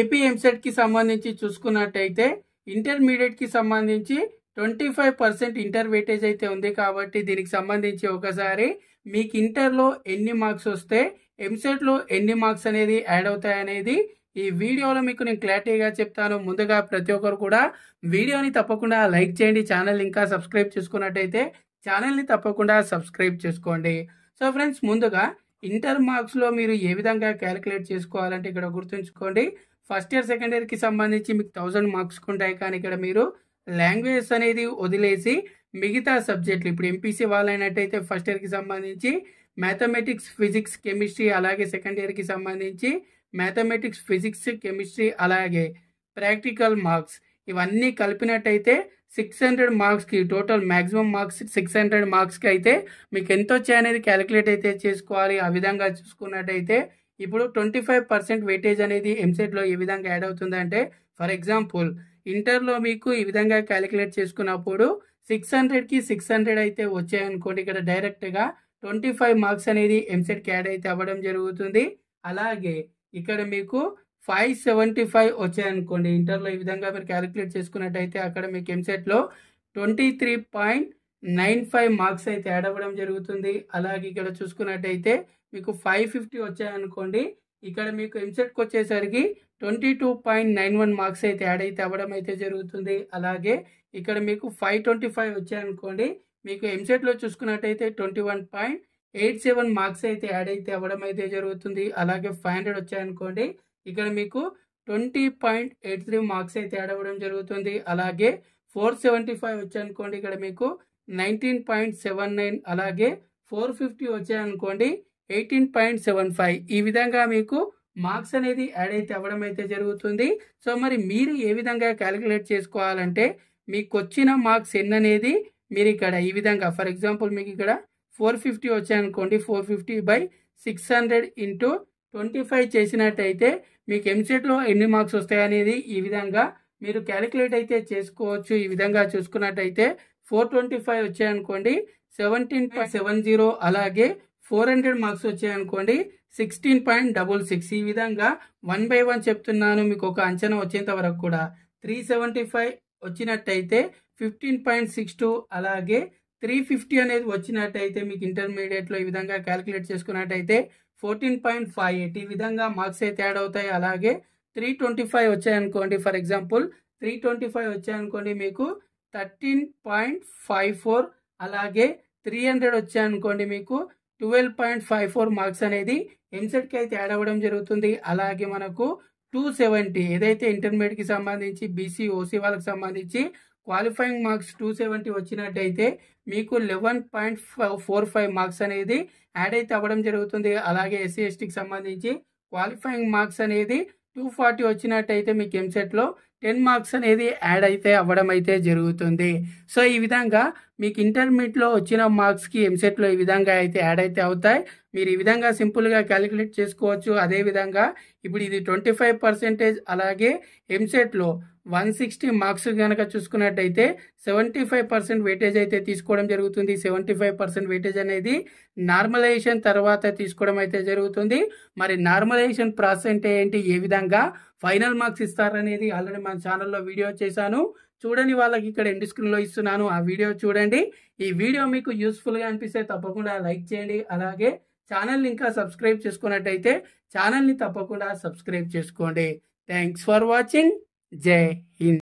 AP ఎంసెట్కి సంబంధించి చూసుకున్నట్టయితే ఇంటర్మీడియట్కి సంబంధించి twenty five percent inter weightage అయితే ఉంది కాబట్టి దీనికి సంబంధించి ఒకసారి మీకు ఇంటర్లో ఎన్ని మార్క్స్ వస్తే ఎంసెట్లో ఎన్ని మార్క్స్ అనేది యాడ్ అవుతాయనేది ఈ వీడియోలో మీకు నేను క్లారిటీగా చెప్తాను ముందుగా ప్రతి ఒక్కరు కూడా వీడియోని తప్పకుండా లైక్ చేయండి ఛానల్ ఇంకా సబ్స్క్రైబ్ చేసుకున్నట్టయితే ఛానల్ని తప్పకుండా సబ్స్క్రైబ్ చేసుకోండి సో ఫ్రెండ్స్ ముందుగా ఇంటర్ మార్క్స్లో మీరు ఏ విధంగా క్యాలిక్యులేట్ చేసుకోవాలంటే ఇక్కడ గుర్తుంచుకోండి ఫస్ట్ ఇయర్ సెకండ్ ఇయర్కి సంబంధించి మీకు థౌజండ్ మార్క్స్ ఉంటాయి కానీ ఇక్కడ మీరు లాంగ్వేజెస్ అనేది వదిలేసి మిగతా సబ్జెక్టులు ఇప్పుడు ఎంపీసీ వాళ్ళైనట్టయితే ఫస్ట్ ఇయర్కి సంబంధించి మ్యాథమెటిక్స్ ఫిజిక్స్ కెమిస్ట్రీ అలాగే సెకండ్ ఇయర్కి సంబంధించి మ్యాథమెటిక్స్ ఫిజిక్స్ కెమిస్ట్రీ అలాగే ప్రాక్టికల్ మార్క్స్ ఇవన్నీ కలిపినట్టయితే సిక్స్ హండ్రెడ్ మార్క్స్కి total maximum marks six hundred మార్క్స్కి అయితే మీకు ఎంత వచ్చాయనేది క్యాలిక్యులేట్ అయితే చేసుకోవాలి ఆ విధంగా చూసుకున్నట్టయితే ఇప్పుడు ట్వంటీ ఫైవ్ పర్సెంట్ వెయిటేజ్ అనేది ఎంసెట్లో ఏ విధంగా యాడ్ అవుతుందంటే ఫర్ ఎగ్జాంపుల్ ఇంటర్లో మీకు ఈ విధంగా క్యాలిక్యులేట్ చేసుకున్నప్పుడు సిక్స్ హండ్రెడ్కి సిక్స్ హండ్రెడ్ అయితే వచ్చాయనుకోండి ఇక్కడ డైరెక్ట్గా ట్వంటీ ఫైవ్ మార్క్స్ అనేది ఎంసెట్కి యాడ్ అయితే అవ్వడం జరుగుతుంది అలాగే ఇక్కడ మీకు ఫైవ్ సెవెంటీ ఫైవ్ వచ్చాయనుకోండి ఇంటర్లో ఈ విధంగా మీరు క్యాలిక్యులేట్ చేసుకున్నట్టయితే అక్కడ మీకు ఎంసెట్లో twenty three point nine five marks అయితే యాడ్ అవ్వడం జరుగుతుంది అలాగే ఇక్కడ చూసుకున్నట్టయితే మీకు ఫైవ్ ఫిఫ్టీ వచ్చాయనుకోండి ఇక్కడ మీకు ఎంసెట్కి వచ్చేసరికి twenty two point nine one marks అయితే యాడ్ అయితే అవ్వడం అయితే జరుగుతుంది అలాగే ఇక్కడ మీకు ఫైవ్ ట్వంటీ ఫైవ్ వచ్చాయనుకోండి మీకు ఎంసెట్లో చూసుకున్నట్టయితే twenty one point eight seven marks అయితే యాడ్ అయితే అవ్వడం అయితే జరుగుతుంది అలాగే ఫైవ్ హండ్రెడ్ వచ్చాయనుకోండి ఇక్కడ మీకు twenty point eight three marks అయితే యాడ్ అవ్వడం జరుగుతుంది అలాగే ఫోర్ సెవెంటీ ఫైవ్ వచ్చాయనుకోండి ఇక్కడ మీకు నైన్టీన్ పాయింట్ సెవెన్ నైన్ అలాగే ఫోర్ ఫిఫ్టీ వచ్చాయనుకోండి ఎయిటీన్ పాయింట్ సెవెన్ ఫైవ్ ఈ విధంగా మీకు మార్క్స్ అనేది యాడ్ అయితే అవ్వడం అయితే జరుగుతుంది సో మరి మీరు ఏ విధంగా క్యాలిక్యులేట్ చేసుకోవాలంటే మీకు వచ్చిన మార్క్స్ ఎన్ అనేది మీరు ఇక్కడ ఈ విధంగా ఫర్ ఎగ్జాంపుల్ మీకు ఇక్కడ ఫోర్ ఫిఫ్టీ వచ్చాయనుకోండి four fifty by six hundred into twenty five చేసినట్టయితే మీకు ఎంసెట్లో ఎన్ని మార్క్స్ వస్తాయనేది ఈ విధంగా మీరు క్యాలిక్యులేట్ అయితే చేసుకోవచ్చు ఈ విధంగా చూసుకున్నట్టయితే ఫోర్ ట్వంటీ ఫైవ్ వచ్చాయనుకోండి సెవెంటీన్ పాయింట్ సెవెన్ జీరో అలాగే ఫోర్ హండ్రెడ్ మార్క్స్ వచ్చాయనుకోండి సిక్స్టీన్ పాయింట్ డబుల్ సిక్స్ ఈ విధంగా వన్ బై వన్ చెప్తున్నాను మీకు ఒక అంచనా వచ్చేంత వరకు కూడా త్రీ సెవెంటీ ఫైవ్ వచ్చినట్టయితే ఫిఫ్టీన్ పాయింట్ సిక్స్ టూ అలాగే త్రీ ఫిఫ్టీ అనేది వచ్చినట్టయితే మీకు ఇంటర్మీడియట్లో ఈ విధంగా క్యాలిక్యులేట్ చేసుకున్నట్టయితే ఫోర్టీన్ పాయింట్ ఫైవ్ ఎయిట్ ఈ విధంగా మార్క్స్ అయితే యాడ్ అవుతాయి అలాగే త్రీ ట్వంటీ ఫైవ్ వచ్చాయనుకోండి for example three twenty five వచ్చాయనుకోండి మీకు థర్టీన్ పాయింట్ ఫైవ్ ఫోర్ అలాగే త్రీ హండ్రెడ్ వచ్చాయనుకోండి మీకు twelve point five four marks అనేది ఎంసెట్కి అయితే యాడ్ అవ్వడం జరుగుతుంది అలాగే మనకు టూ సెవెంటీ ఏదైతే ఇంటర్మీడియట్కి సంబంధించి బీసీ ఓసీ వాళ్ళకి సంబంధించి క్వాలిఫైయింగ్ మార్క్స్ టూ సెవెంటీ వచ్చినట్టయితే మీకు eleven point four five marks అనేది యాడ్ అయితే అవ్వడం జరుగుతుంది అలాగే ఎస్సీ ఎస్టీకి సంబంధించి క్వాలిఫైయింగ్ మార్క్స్ అనేది టూ ఫార్టీ వచ్చినట్టయితే మీకు ఎంసెట్లో టెన్ మార్క్స్ అనేది యాడ్ అయితే అవ్వడం అయితే జరుగుతుంది సో ఈ విధంగా మీకు ఇంటర్మీడియట్లో వచ్చిన మార్క్స్కి ఎంసెట్లో ఈ విధంగా అయితే యాడ్ అయితే అవుతాయి మీరు ఈ విధంగా సింపుల్గా క్యాలిక్యులేట్ చేసుకోవచ్చు అదేవిధంగా ఇప్పుడు ఇది ట్వంటీ ఫైవ్ పర్సెంటేజ్ అలాగే ఎంసెట్లో వన్ సిక్స్టీ మార్క్స్ కనుక చూసుకున్నట్టయితే సెవెంటీ ఫైవ్ పర్సెంట్ వెయిటేజ్ అయితే తీసుకోవడం జరుగుతుంది సెవెంటీ ఫైవ్ పర్సెంట్ వెయిటేజ్ అనేది నార్మలైజేషన్ తర్వాత తీసుకోవడం అయితే జరుగుతుంది మరి నార్మలైజేషన్ ప్రాసెస్ అంటే ఏంటి ఏ విధంగా ఫైనల్ మార్క్స్ ఇస్తారనేది ఆల్రెడీ మన ఛానల్లో వీడియో చేశాను చూడని వాళ్ళకి ఇక్కడ ఎండ్ స్క్రీన్లో ఇస్తున్నాను ఆ వీడియో చూడండి ఈ వీడియో మీకు యూస్ఫుల్గా అనిపిస్తే తప్పకుండా లైక్ చేయండి అలాగే ఛానల్ని ఇంకా సబ్స్క్రైబ్ చేసుకున్నట్టయితే ఛానల్ని తప్పకుండా సబ్స్క్రైబ్ చేసుకోండి థ్యాంక్స్ ఫర్ వాచింగ్ जय हिंद